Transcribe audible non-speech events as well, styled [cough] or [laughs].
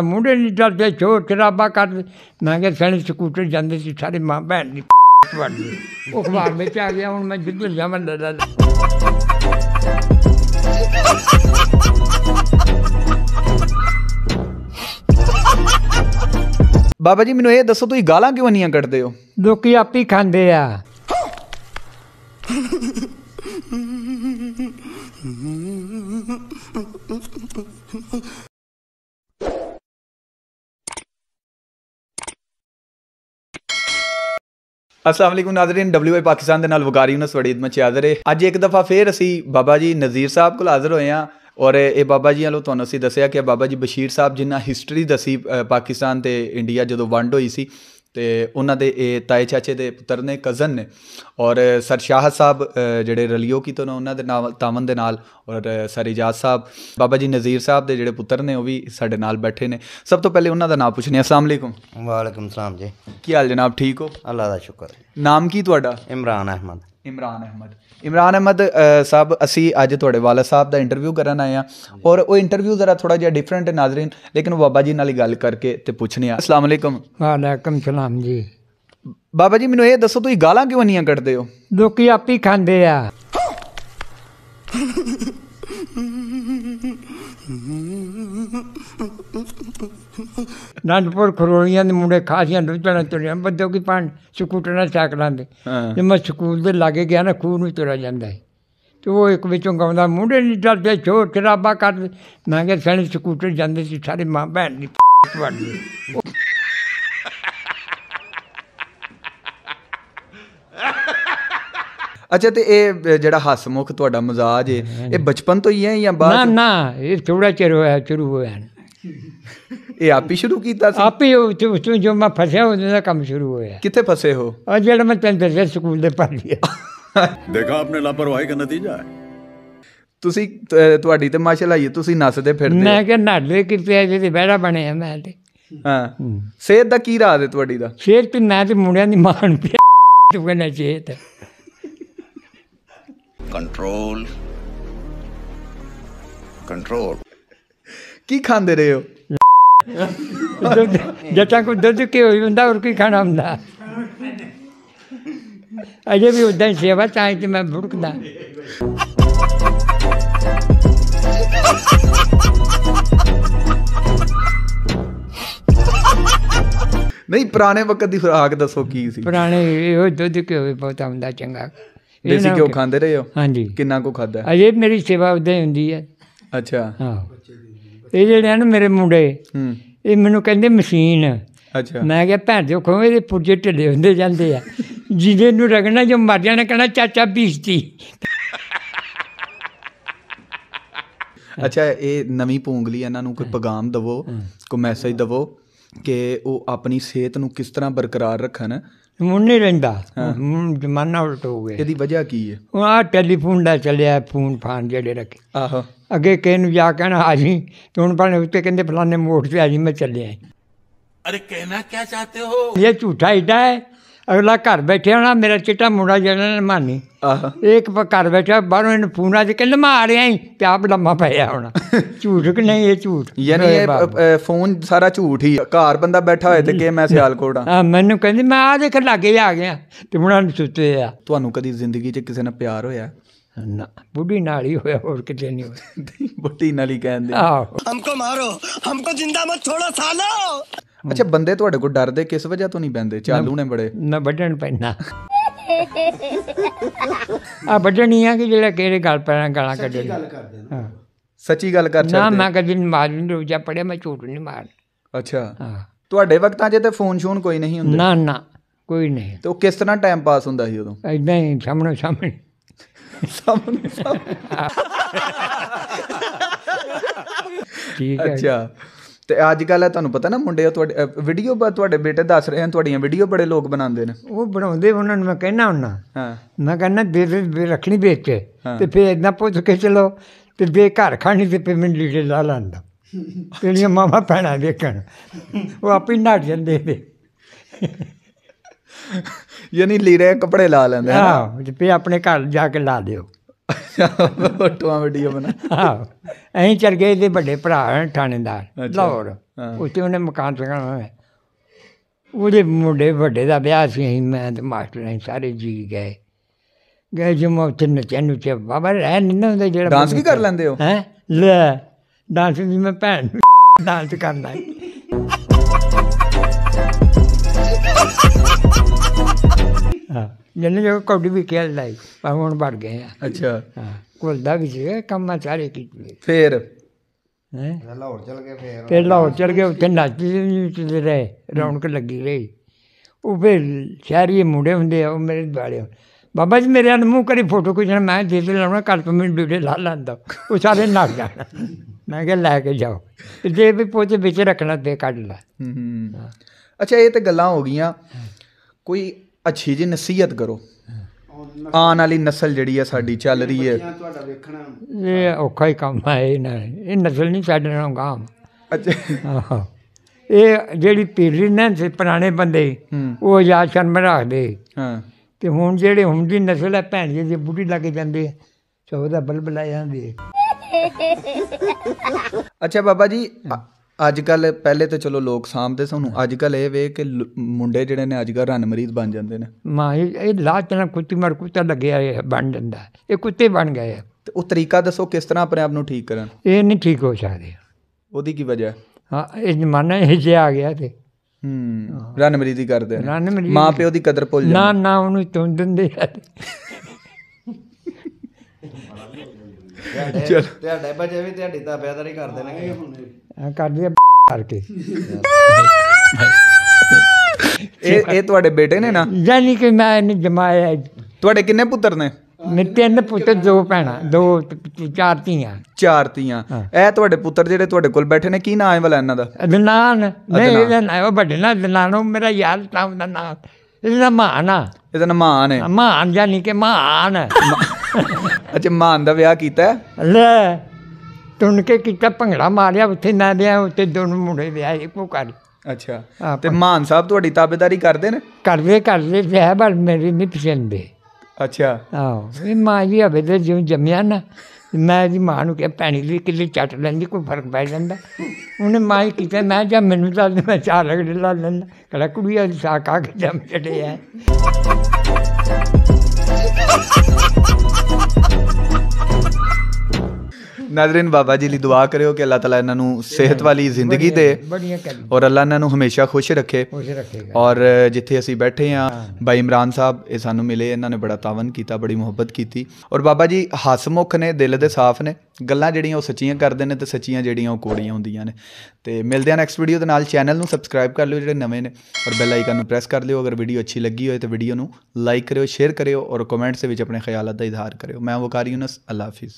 ਮੁੰਡੇ ਨਹੀਂ ਡਰਦੇ ਚੋਰ ਖਰਾਬਾ ਕਰ ਮੈਂ ਕਿਹਾ ਸਣੇ ਸਕੂਟਰ ਜਾਂਦੇ ਸੀ ਸਾਰੇ ਮਾਂ ਭੈਣ ਦੀ [laughs] ਵੱਡੀ ਉਹ ਖਵਾਰ ਵਿੱਚ ਆ ਗਿਆ ਹੁਣ ਮੈਂ ਜਿੱਧਰ ਜਾਵਾਂ ਡਰਦਾ ਬਾਬਾ ਜੀ ਮੈਨੂੰ ਇਹ ਦੱਸੋ ਤੁਸੀਂ ਗਾਲਾਂ ਕਿਉਂ ਨਹੀਂ ਕੱਢਦੇ ਹੋ ਲੋਕੀ ਆਪੀ ਖਾਂਦੇ ਆ ਅਸਲਾਮ ਅਲੈਕੁਮ ਨਾਜ਼ਰੀਨ ਆਈ ਪਾਕਿਸਤਾਨ ਦੇ ਨਾਲ ਵਕਾਰੀ ਨੂੰ ਸਵੜੀ ਇਦਮਤ ਚਾਦਰੇ ਅੱਜ ਇੱਕ ਦਫਾ ਫੇਰ ਅਸੀਂ ਬਾਬਾ ਜੀ ਨਜ਼ੀਰ ਸਾਹਿਬ ਕੋਲ ਹਾਜ਼ਰ ਹੋਏ ਆਂ ਔਰ ਇਹ ਬਾਬਾ ਜੀ ਵੱਲੋਂ ਤੁਹਾਨੂੰ ਅਸੀਂ ਦੱਸਿਆ ਕਿ ਬਾਬਾ ਜੀ ਬਸ਼ੀਰ ਸਾਹਿਬ ਜਿੰਨਾ ਹਿਸਟਰੀ ਦਸੀ ਪਾਕਿਸਤਾਨ ਤੇ ਇੰਡੀਆ ਜਦੋਂ ਵੰਡ ਹੋਈ ਸੀ ਤੇ ਉਹਨਾਂ ਦੇ ਇਹ ਤਾਏ ਚਾਚੇ ਦੇ ਪੁੱਤਰ ਨੇ ਕਜ਼ਨ ਨੇ ਔਰ ਸਰ ਸ਼ਾਹ ਸਾਹਿਬ ਜਿਹੜੇ ਰਲਿਓ ਕੀ ਤੋਂ ਉਹਨਾਂ ਦੇ ਨਾਲ ਤਾਮਨ ਦੇ ਨਾਲ ਔਰ ਸਰ ਇਜਾਜ਼ ਸਾਹਿਬ ਬਾਬਾ ਜੀ ਨਜ਼ੀਰ ਸਾਹਿਬ ਦੇ ਜਿਹੜੇ ਪੁੱਤਰ ਨੇ ਉਹ ਵੀ ਸਾਡੇ ਨਾਲ ਬੈਠੇ ਨੇ ਸਭ ਤੋਂ ਪਹਿਲੇ ਉਹਨਾਂ ਦਾ ਨਾਮ ਪੁੱਛਨੇ ਅਸਲਾਮ ਅਲੈਕੁਮ ਵਾਲੇਕੁਮ ਸਲਾਮ ਜੀ ਕੀ ਹਾਲ ਜਨਾਬ ਠੀਕ ਹੋ ਅੱਲਾ ਦਾ ਸ਼ੁਕਰ ਨਾਮ ਕੀ ਤੁਹਾਡਾ ਇਮਰਾਨ ਅਹਿਮਦ ਇਮਰਾਨ ਅਹਿਮਦ ਇਮਰਾਨ ਅਹਿਮਦ ਸਾਹਿਬ ਅਸੀਂ ਅੱਜ ਤੁਹਾਡੇ ਵਾਲਾ ਸਾਹਿਬ ਦਾ ਇੰਟਰਵਿਊ ਕਰਨ ਆਏ ਆ ਔਰ ਉਹ ਇੰਟਰਵਿਊ ਜ਼ਰਾ ਥੋੜਾ ਜਿਹਾ ਡਿਫਰੈਂਟ ਹੈ ਨਾਜ਼ਰੀਨ ਲੇਕਿਨ ਬਾਬਾ ਜੀ ਨਾਲ ਹੀ ਗੱਲ ਕਰਕੇ ਤੇ ਪੁੱਛਨੇ ਆ ਅਸਲਾਮ ਅਲੈਕਮ ਵਾਲੇਕਮ ਸਲਾਮ ਜੀ ਬਾਬਾ ਜੀ ਮੈਨੂੰ ਇਹ ਦੱਸੋ ਤੁਸੀਂ ਗਾਲਾਂ ਕਿਉਂ ਨਹੀਂ ਕੱਢਦੇ ਹੋ ਲੋਕੀ ਆਪੀ ਖਾਂਦੇ ਆ [laughs] ਅਨੰਦਪੁਰ ਖਰੋਲੀਆਂ ਦੇ ਮੁੰਡੇ ਖਾਸੀਆਂ ਲੁੱਟਣਾ ਤੁਰਿਆ ਬੱਦੋ ਕੀ ਪਾਣ ਸਕੂਟਰਾਂ ਸਾਈਕਲਾਂ ਦੇ ਜੇ ਮੈਂ ਸਕੂਲ ਦੇ ਲਾਗੇ ਗਿਆ ਨਾ ਖੂਨ ਵੀ ਤੁਰਿਆ ਜਾਂਦਾ ਤੇ ਉਹ ਇੱਕ ਵਿੱਚੋਂ ਗਾਉਂਦਾ ਮੁੰਡੇ ਨਹੀਂ ਡਰਦੇ ਛੋਟ ਖਰਾਬਾ ਕਰ ਮੈਂ ਕਿਹਾ ਸਣੇ ਸਕੂਟਰ ਜਾਂਦੇ ਸੀ ਸਾਰੇ ਮਾਂ ਭੈਣ ਦੀ ਵੱਡੀ ਅੱਛਾ ਤੇ ਇਹ ਜਿਹੜਾ ਹਸਮੁਖ ਤੁਹਾਡਾ ਮਜ਼ਾਜ ਹੈ ਇਹ ਬਚਪਨ ਤੋਂ ਹੀ ਹੈ ਜਾਂ ਬਾਅਦ ਨਾ ਨਾ ਇਹ ਥੋੜਾ ਚਿਰ ਹੋਇਆ ਸ਼ੁਰੂ ਹੋਇਆ ਇਹ ਆਪ ਹੀ ਸ਼ੁਰੂ ਕੀਤਾ ਸੀ ਆਪ ਹੀ ਉਸ ਜੋ ਮੈਂ ਫਸਿਆ ਉਹਦੇ ਦਾ ਕੰਮ ਸ਼ੁਰੂ ਹੋਇਆ ਕਿੱਥੇ ਫਸੇ ਹੋ ਅ ਜਿਹੜਾ ਮੈਂ ਤੈਨੂੰ ਦੱਸਿਆ ਸਕੂਲ ਦੇ ਪੜ ਲਿਆ ਦੇਖਾ ਆਪਣੇ ਲਾਪਰਵਾਹੀ ਦਾ ਨਤੀਜਾ ਹੈ ਤੁਸੀਂ ਤੁਹਾਡੀ ਤੇ ਮਾਸ਼ਾਅੱਲਾ ਹੀ ਤੁਸੀਂ ਨੱਸਦੇ ਫਿਰਦੇ ਮੈਂ ਕਿ ਨਾਲੇ ਕਿਤੇ ਜਿਹਦੇ ਬਹਿੜਾ ਬਣੇ ਆ ਮੈਂ ਤੇ ਹਾਂ ਸਿਹਤ ਦਾ ਕੀ ਰਾਜ ਹੈ ਤੁਹਾਡੀ ਦਾ ਸਿਹਤ ਤੇ ਮੈਂ ਤੇ ਮੁੰਡਿਆਂ ਦੀ ਮਾਣ ਪਿਆ ਤੂੰ ਕਹਿੰਦਾ ਸਿਹਤ ਕੰਟਰੋਲ ਕੰਟਰੋਲ ਕੀ ਖਾਂਦੇ ਰਹੇ ਹੋ ਦੁੱਧ ਜੱਟਾਂ ਕੋ ਦੁੱਧ ਕੀ ਹੋਈ ਹੁੰਦਾ ਹੋਰ ਕੀ ਖਾਣਾ ਹੁੰਦਾ ਅਜੇ ਵੀ ਉਦਾਂ ਸੇਵਾ ਚਾਹੀ ਤੇ ਮੈਂ ਭੁੜਕਦਾ ਨਹੀਂ ਪੁਰਾਣੇ ਵਕਤ ਦੀ ਫਰਾਕ ਦੱਸੋ ਕੀ ਸੀ ਪੁਰਾਣੇ ਇਹੋ ਦੁੱਧ ਕੀ ਹੋਈ ਬਹੁਤ ਆਉਂਦਾ ਚੰਗਾ ਦੇਸੀ ਘਿਓ ਖਾਂਦੇ ਰਹੇ ਹੋ ਹਾਂਜੀ ਕਿੰਨਾ ਕੋ ਖਾਦਾ ਅਜੇ ਮੇਰੀ ਸੇਵਾ ਉਦਾਂ ਹੀ ਹੁੰਦੀ ਹੈ ਅੱਛਾ ਹਾਂ ਇਹ ਜਿਹੜੇ ਹਨ ਮੇਰੇ ਮੁੰਡੇ ਹੂੰ ਇਹ ਮੈਨੂੰ ਕਹਿੰਦੇ ਮਸ਼ੀਨ ਅੱਛਾ ਮੈਂ ਕਿਹਾ ਭੈਣ ਦੇ ਖੋਵੇਂ ਦੇ ਪੁਰਜੇ ਢਿੱਲੇ ਹੁੰਦੇ ਜਾਂਦੇ ਆ ਜਿਹਦੇ ਨੂੰ ਰਗਣਾ ਜੋ ਮਰ ਜਾਣਾ ਕਹਣਾ ਚਾਚਾ ਬੀਸਤੀ ਅੱਛਾ ਇਹ ਨਵੀਂ ਪੂੰਗਲੀ ਇਹਨਾਂ ਨੂੰ ਕੋਈ ਪੈਗਾਮ ਦਵੋ ਕੋਈ ਮੈਸੇਜ ਦਵੋ ਕਿ ਉਹ ਆਪਣੀ ਸਿਹਤ ਨੂੰ ਕਿਸ ਤਰ੍ਹਾਂ ਬਰਕਰਾਰ ਰੱਖਣ ਮੁੰਨੇ ਨਹੀਂ ਰਹਿੰਦਾ ਜ਼ਮਾਨਾ ਉਲਟ ਹੋ ਗਿਆ ਇਹਦੀ ਵਜ੍ਹਾ ਕੀ ਹੈ ਉਹ ਆ ਟੈਲੀਫੋਨ ਦਾ ਚੱਲਿਆ ਫੋਨ ਫਾਨ ਜਿਹੜੇ ਰੱਖੇ ਆਹੋ ਅੱਗੇ ਕਿਸੇ ਨੂੰ ਜਾ ਕਹਿਣਾ ਆ ਜੀ ਤੇ ਹੁਣ ਭਾਣੇ ਉੱਤੇ ਕਹਿੰਦੇ ਫਲਾਣੇ ਮੋੜ ਤੇ ਆ ਜੀ ਮੈਂ ਚੱਲਿਆ ਅਰੇ ਕਹਿਣਾ ਕੀ ਚਾਹਤੇ ਹੋ ਇਹ ਝੂਠਾ ਇਡਾ ਹੈ ਅਗਲਾ ਘਰ ਬੈਠਿਆ ਹੋਣਾ ਮੇਰਾ ਚਿੱਟਾ ਮੁੰਡਾ ਜਿਹੜਾ ਨੇ ਮਾਨੀ ਆਹ ਇੱਕ ਘਰ ਬੈਠਾ ਬਾਹਰੋਂ ਇਹਨੂੰ ਫੋਨਾਂ 'ਚ ਕਹਿੰਦਾ ਮਾਰ ਰਿਹਾ ਹੀ ਤੇ ਆਪ ਲੰਮਾ ਪਿਆ ਹੋਣਾ [laughs] ਝੂਠ ਕਿ ਨਹੀਂ ਇਹ ਝੂਠ ਯਾਨੀ ਇਹ ਫੋਨ ਸਾਰਾ ਝੂਠ ਹੀ ਘਰ ਬੰਦਾ ਬੈਠਾ ਹੋਏ ਤੇ ਕਿ ਮੈਂ ਸਿਆਲਕੋਟ ਹਾਂ ਮੈਨੂੰ ਕਹਿੰਦੀ ਮੈਂ ਆ ਦੇਖ ਲਾਗੇ ਆ ਗਿਆ ਤੇ ਮੁੰਡਾ ਨੂੰ ਸੁੱਤੇ ਆ ਤੁਹਾਨੂੰ ਕਦੀ ਜ਼ਿੰਦਗੀ 'ਚ ਕਿਸੇ ਨਾਲ ਪਿਆਰ ਹੋਇਆ ਨਾ ਬੁੱਢੀ ਹੀ ਹੋਇਆ ਹੋਰ ਕਿਤੇ ਨਹੀਂ ਹੋਇਆ ਬੁੱਢੀ ਹੀ ਕਹਿੰਦੇ ਆਹੋ ਹਮਕੋ ਮਾਰੋ ਹਮਕੋ ਜਿੰਦਾ ਮਤ ਸਾ ਸਾਲੋ ਅੱਛਾ ਬੰਦੇ ਤੁਹਾਡੇ ਕੋਲ ਡਰਦੇ ਕਿਸ ਵਜ੍ਹਾ ਤੋਂ ਨਹੀਂ ਬੰਦੇ ਚਾਲੂ ਨੇ ਬੜੇ ਨਾ ਵੱਢਣ ਪੈਣਾ ਆ ਵੱਢਣੀ ਆ ਕਿ ਜਿਹੜਾ ਕਿਹੜੇ ਗੱਲ ਪੈਣਾ ਗਾਲਾਂ ਕੱਢੇ ਗੱਲ ਕਰਦੇ ਹਾਂ ਸੱਚੀ ਗੱਲ ਕਰ ਚੱਲਦੇ ਨਾ ਮੈਂ ਕਦੀ ਮਾਰ ਨਹੀਂ ਰੋਜਾ ਪੜਿਆ ਮੈਂ ਝੂਠ ਨਹੀਂ ਮਾਰ ਅੱਛਾ ਹਾਂ ਤੁਹਾਡੇ ਵਕਤਾਂ 'ਚ ਤੇ ਫੋਨ ਸ਼ੋਨ ਕੋਈ ਨਹੀਂ ਹੁੰਦਾ ਨਾ ਨਾ ਕੋਈ ਨਹੀਂ ਤੇ ਉਹ ਕਿਸ ਤਰ੍ਹਾਂ ਟਾਈਮ ਪਾਸ ਹੁੰਦਾ ਸੀ ਉਦੋਂ ਐਦਾਂ ਹੀ ਸਾਹਮਣੇ ਸਾਹਮਣੇ ਸਾਹਮਣੇ ਠੀਕ ਹੈ ਅੱਛਾ ਤੇ ਅੱਜ ਕੱਲ ਤੁਹਾਨੂੰ ਪਤਾ ਨਾ ਮੁੰਡੇ ਤੁਹਾਡੇ ਵੀਡੀਓ ਤੁਹਾਡੇ ਬੇਟੇ ਦੱਸ ਰਹੇ ਹਨ ਤੁਹਾਡੀਆਂ ਵੀਡੀਓ ਬੜੇ ਲੋਕ ਬਣਾਉਂਦੇ ਨੇ ਉਹ ਬਣਾਉਂਦੇ ਉਹਨਾਂ ਨੂੰ ਮੈਂ ਕਹਿਣਾ ਹੁੰਨਾ ਹਾਂ ਮੈਂ ਕਹਿੰਦਾ ਬੇ ਰੱਖਣੀ ਵੇਚ ਕੇ ਤੇ ਫੇਰ ਇਦਾਂ ਪੁੱਛ ਕੇ ਚਲੋ ਤੇ ਬੇ ਘਰ ਖਾਣੀ ਤੇ ਪੇਮੈਂਟ ਲੀੜੇ ਲਾ ਲਾਂਦਾ ਤੇਰੀਆਂ ਮਾਮਾ ਪੈਣਾ ਦੇਖਣ ਉਹ ਆਪੇ ਨੱਟ ਜਾਂਦੇ ਤੇ ਯਾਨੀ ਲੀੜੇ ਕੱਪੜੇ ਲਾ ਲੈਂਦੇ ਹਾਂ ਹਾਂ ਜਿੱਪੇ ਆਪਣੇ ਘਰ ਜਾ ਕੇ ਲਾ ਦਿਓ ਫੋਟੋਆਂ ਵੀਡੀਓ ਬਣਾ ਹਾਂ ਐਂ ਚਲ ਗਏ ਦੇ ਵੱਡੇ ਭਰਾ ਹਨ ਥਾਣੇਦਾਰ ਲਾਹੌਰ ਉੱਥੇ ਉਹਨੇ ਮਕਾਨ ਲਗਾਣਾ ਹੈ ਉਹਦੇ ਮੁੰਡੇ ਵੱਡੇ ਦਾ ਵਿਆਹ ਸੀ ਅਸੀਂ ਮੈਂ ਤੇ ਮਾਸਟਰ ਨੇ ਸਾਰੇ ਜੀ ਗਏ ਗਏ ਜਮਾ ਉੱਥੇ ਨੱਚਿਆ ਨੁੱਚਿਆ ਬਾਬਾ ਰਹਿ ਨਹੀਂ ਨਾ ਹੁੰਦਾ ਜਿਹੜਾ ਡਾਂਸ ਕੀ ਕਰ ਲੈਂਦੇ ਹੋ ਹੈ ਲੈ ਡਾਂਸ ਵੀ ਮੈਂ ਭੈਣ ਡਾਂਸ [laughs] ਕਰਦਾ ਵੀ जेव्हा कवडी ਪਰ ਹੁਣ ਵੱਡ ਗਏ ਆ ਅੱਛਾ ਕੋਲਦਾ ਵੀ ਕੰਮ ਕੰਮਾਂ ਚਾਰੇ ਕੀ ਫੇਰ ਹੈ ਲਾਹੌਰ ਚਲ ਗਏ ਫੇਰ ਫਿਰ ਲਾਹੌਰ ਚਲ ਗਏ ਉੱਥੇ ਨੱਚਦੇ ਚੁੱਦੇ ਰਹੇ ਰੌਣਕ ਲੱਗੀ ਰਹੀ ਉਹ ਫੇਰ ਸ਼ਹਿਰੀ ਮੁੰਡੇ ਹੁੰਦੇ ਆ ਉਹ ਮੇਰੇ ਦੁਆਲੇ ਬਾਬਾ ਜੀ ਮੇਰੇ ਨਾਲ ਮੂੰਹ ਕਰੀ ਫੋਟੋ ਜਣਾ ਮੈਂ ਦੇ ਦੇ ਲਾਉਣਾ ਕੱਲ ਤੋਂ ਮੈਂ ਡਿਊਟੀ ਲਾ ਲੈਂਦਾ ਉਹ ਸਾਰੇ ਨਾ ਜਾਣਾ ਮੈਂ ਕਿਹਾ ਲੈ ਕੇ ਜਾਓ ਜੇ ਵੀ ਪੁੱਛ ਵਿੱਚ ਰੱਖਣਾ ਤੇ ਕੱਢ ਲੈ ਹੂੰ ਅੱਛਾ ਇਹ ਤੇ ਗੱਲਾਂ ਹੋ ਗਈਆਂ ਕੋਈ ਅੱਛੀ ਜੀ ਨਸੀਹਤ ਕਰੋ ਆਉਣ ਵਾਲੀ ਨਸਲ ਜਿਹੜੀ ਹੈ ਸਾਡੀ ਚੱਲ ਰਹੀ ਹੈ ਤੁਹਾਡਾ ਵੇਖਣਾ ਇਹ ਔਖਾ ਹੀ ਕੰਮ ਹੈ ਇਹ ਨਾ ਇਹ ਨਸਲ ਨਹੀਂ ਛੱਡਣਾ ਗਾਮ ਅੱਛਾ ਇਹ ਜਿਹੜੀ ਪੀੜੀ ਨੇ ਪੁਰਾਣੇ ਬੰਦੇ ਉਹ ਯਾਦ ਸ਼ਰਮ ਰੱਖਦੇ ਹਾਂ ਤੇ ਹੁਣ ਜਿਹੜੇ ਹੁਣ ਦੀ ਨਸਲ ਹੈ ਭੈਣ ਜੀ ਦੀ ਬੁੱਢੀ ਲੱਗ ਜਾਂਦੇ ਆ ਬਲਬਲਾ ਜਾਂਦੀ ਅੱਛਾ ਬਾਬਾ ਜੀ ਅੱਜ ਕੱਲ ਪਹਿਲੇ ਤਾਂ ਚਲੋ ਲੋਕ ਸਾਹਮਣੇ ਸਾਨੂੰ ਅੱਜ ਕੱਲ ਇਹ ਵੇ ਕਿ ਮੁੰਡੇ ਜਿਹੜੇ ਨੇ ਅੱਜ ਕੱਲ ਰਨ ਮਰੀਜ਼ ਬਣ ਜਾਂਦੇ ਨੇ ਮਾਂ ਇਹ ਲਾਤ ਨਾਲ ਕੁੱਤੀ ਮਾਰ ਕੁੱਤਾ ਲੱਗਿਆ ਇਹ ਬਣ ਜਾਂਦਾ ਇਹ ਕੁੱਤੇ ਬਣ ਗਏ ਤੇ ਉਹ ਤਰੀਕਾ ਦੱਸੋ ਕਿਸ ਤਰ੍ਹਾਂ ਆਪਣੇ ਆਪ ਨੂੰ ਠੀਕ ਕਰਨ ਇਹ ਨਹੀਂ ਠੀਕ ਹੋ ਸਕਦੇ ਉਹਦੀ ਕੀ ਵਜ੍ਹਾ ਹਾਂ ਇਹ ਜ਼ਮਾਨਾ ਇਹ ਜੇ ਆ ਗਿਆ ਤੇ ਹੂੰ ਰਨ ਮਰੀਜ਼ੀ ਕਰਦੇ ਨੇ ਮਾਂ ਪਿਓ ਦੀ ਕਦਰ ਭੁੱਲ ਜਾਂਦੇ ਨਾ ਨਾ ਉਹਨੂੰ ਚੁੰਨ ਦਿੰਦੇ ਆ ਚਲ ਤੁਹਾਡੇ ਬੱਚੇ ਵੀ ਤੁਹਾਡੇ ਤਾਂ ਬੇਦਰੀ ਕਰ ਦੇਣਗੇ ਆ ਲਿਆ ਕਰਕੇ [laughs] ਇਹ ਇਹ ਤੁਹਾਡੇ ਬੇਟੇ ਨੇ ਨਾ ਯਾਨੀ ਕਿ ਮੈਂ ਇਹਨੂੰ ਜਮਾਇਆ ਤੁਹਾਡੇ ਕਿੰਨੇ ਪੁੱਤਰ ਨੇ ਮੇਰੇ ਤਿੰਨ ਪੁੱਤਰ ਦੋ ਭੈਣਾਂ ਦੋ ਚਾਰ ਧੀਆਂ ਚਾਰ ਧੀਆਂ ਇਹ ਤੁਹਾਡੇ ਪੁੱਤਰ ਜਿਹੜੇ ਤੁਹਾਡੇ ਕੋਲ ਬੈਠੇ ਨੇ ਕੀ ਨਾਮ ਹੈ ਵਾਲਾ ਇਹਨਾਂ ਦਾ ਅਦਨਾਨ ਨਹੀਂ ਇਹਦਾ ਨਾਮ ਵੱਡੇ ਨਾਲ ਅਦਨਾਨੋਂ ਮੇਰਾ ਯਾਰ ਤਾਂ ਉਹਦਾ ਨਾਮ ਇਹਦਾ ਮਾਨ ਆ ਇਹਦਾ ਨਾਮ ਮਾਨ ਹੈ ਮਾਨ ਜਾਨੀ ਕਿ ਮਾਨ ਅੱਛਾ ਮਾਨ ਦਾ ਵਿਆਹ ਕੀਤਾ ਲੈ ਤੁਣ ਕੇ ਕੀਤਾ ਭੰਗੜਾ ਮਾਰਿਆ ਉੱਥੇ ਨਾ ਲਿਆ ਉੱਤੇ ਦੋਨ ਮੁੰਡੇ ਵਿਆਹ ਇੱਕੋ ਕਰ ਅੱਛਾ ਤੇ ਮਾਨ ਸਾਹਿਬ ਤੁਹਾਡੀ ਤਾਬੇਦਾਰੀ ਕਰਦੇ ਨੇ ਕਰਦੇ ਕਰਦੇ ਵਿਆਹ ਬਲ ਮੇਰੀ ਨਹੀਂ ਪਛੰਦੇ ਅੱਛਾ ਆਹ ਇਹ ਮਾਂ ਜੀ ਹਵੇ ਦੇ ਜਿਉਂ ਜੰਮਿਆ ਨਾ ਮੈਂ ਜੀ ਮਾਂ ਨੂੰ ਕਿਹਾ ਪੈਣੀ ਲਈ ਕਿੱਲੀ ਚੱਟ ਲੈਂਦੀ ਕੋਈ ਫਰਕ ਪੈ ਜਾਂਦਾ ਉਹਨੇ ਮਾਂ ਹੀ ਕੀਤਾ ਮੈਂ ਜਾਂ ਮੈਨੂੰ ਤਾਂ ਮੈਂ ਚਾਰ ਲਗੜੇ ਲਾ ਲੈਂਦਾ ਕਿਹੜਾ ਕੁੜੀ ਆ ਸਾਕਾ ਕੇ ਜੰਮ ਚੜਿਆ ਨਾਜ਼ਰੀਨ ਬਾਬਾ ਜੀ ਲਈ ਦੁਆ ਕਰਿਓ ਕਿ ਅੱਲਾਹ ਤਾਲਾ ਇਹਨਾਂ ਨੂੰ ਸਿਹਤ ਵਾਲੀ ਜ਼ਿੰਦਗੀ ਦੇ ਔਰ ਅੱਲਾਹ ਇਹਨਾਂ ਨੂੰ ਹਮੇਸ਼ਾ ਖੁਸ਼ ਰੱਖੇ ਖੁਸ਼ ਔਰ ਜਿੱਥੇ ਅਸੀਂ ਬੈਠੇ ਆ ਬਾਈ ਇਮਰਾਨ ਸਾਹਿਬ ਇਹ ਸਾਨੂੰ ਮਿਲੇ ਇਹਨਾਂ ਨੇ ਬੜਾ ਤਾਵਨ ਕੀਤਾ ਬੜੀ ਮੁਹੱਬਤ ਕੀਤੀ ਔਰ ਬਾਬਾ ਜੀ ਹਸਮੁਖ ਨੇ ਦਿਲ ਦੇ ਸਾਫ਼ ਨੇ ਗੱਲਾਂ ਜਿਹੜੀਆਂ ਉਹ ਸੱਚੀਆਂ ਕਰਦੇ ਨੇ ਤੇ ਸੱਚੀਆਂ ਜਿਹੜੀਆਂ ਉਹ ਕੋੜੀਆਂ ਹੁੰਦੀਆਂ ਨੇ ਤੇ ਮਿਲਦੇ ਆ ਨੈਕਸਟ ਵੀਡੀਓ ਦੇ ਨਾਲ ਚੈਨਲ ਨੂੰ ਸਬਸਕ੍ਰਾਈਬ ਕਰ ਲਿਓ ਜਿਹੜੇ ਨਵੇਂ ਨੇ ਔਰ ਬੈਲ ਆਈਕਨ ਨੂੰ ਪ੍ਰੈਸ ਕਰ ਲਿਓ ਅਗਰ ਵੀਡੀਓ ਅੱਛੀ ਲੱਗੀ ਹੋਏ ਤੇ ਵੀਡੀਓ ਨੂੰ ਲਾਈਕ ਕਰਿਓ ਸ਼ੇਅਰ ਕਰਿਓ ਔਰ ਕਮੈਂਟਸ ਦੇ ਵਿੱਚ ਆਪਣੇ ਖਿਆਲਾਂ ਦਾ ਇਜ਼ਹਾਰ ਕਰਿਓ ਮੈਂ ਵਕਾਰ ਯੂਨਸ ਅੱਲਾ ਹਾਫਿਜ਼